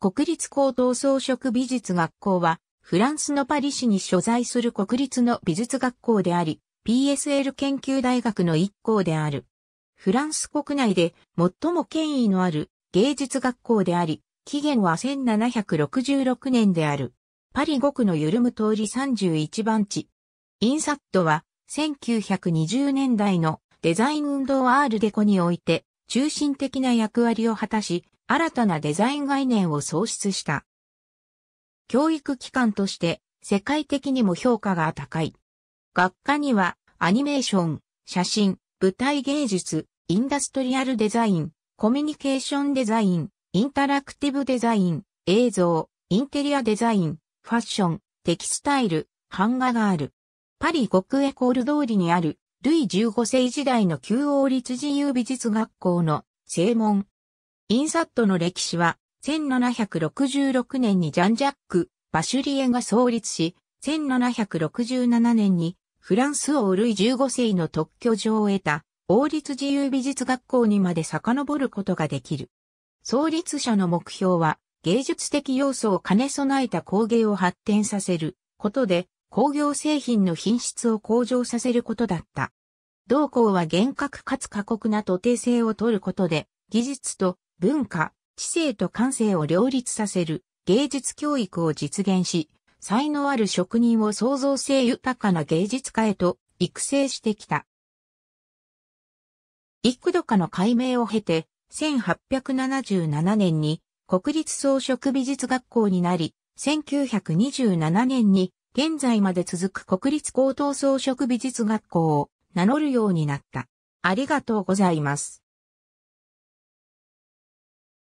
国立高等装飾美術学校は、フランスのパリ市に所在する国立の美術学校であり、PSL 研究大学の一校である。フランス国内で最も権威のある芸術学校であり、期限は1766年である。パリ5区のゆるむ通り31番地。インサットは1920年代のデザイン運動アールデコにおいて中心的な役割を果たし、新たなデザイン概念を創出した。教育機関として世界的にも評価が高い。学科にはアニメーション、写真、舞台芸術、インダストリアルデザイン、コミュニケーションデザイン、インタラクティブデザイン、映像、インテリアデザイン、ファッション、テキスタイル、版画がある。パリ国エコール通りにある、ルイ15世時代の旧王立自由美術学校の正門、インサットの歴史は、1766年にジャン・ジャック・バシュリエが創立し、1767年にフランス王ルイ15世の特許状を得た王立自由美術学校にまで遡ることができる。創立者の目標は芸術的要素を兼ね備えた工芸を発展させることで工業製品の品質を向上させることだった。同校は厳格かつ過酷な徒弟性を取ることで技術と文化、知性と感性を両立させる芸術教育を実現し、才能ある職人を創造性豊かな芸術家へと育成してきた。幾度かの解明を経て、1877年に国立装飾美術学校になり、1927年に現在まで続く国立高等装飾美術学校を名乗るようになった。ありがとうございます。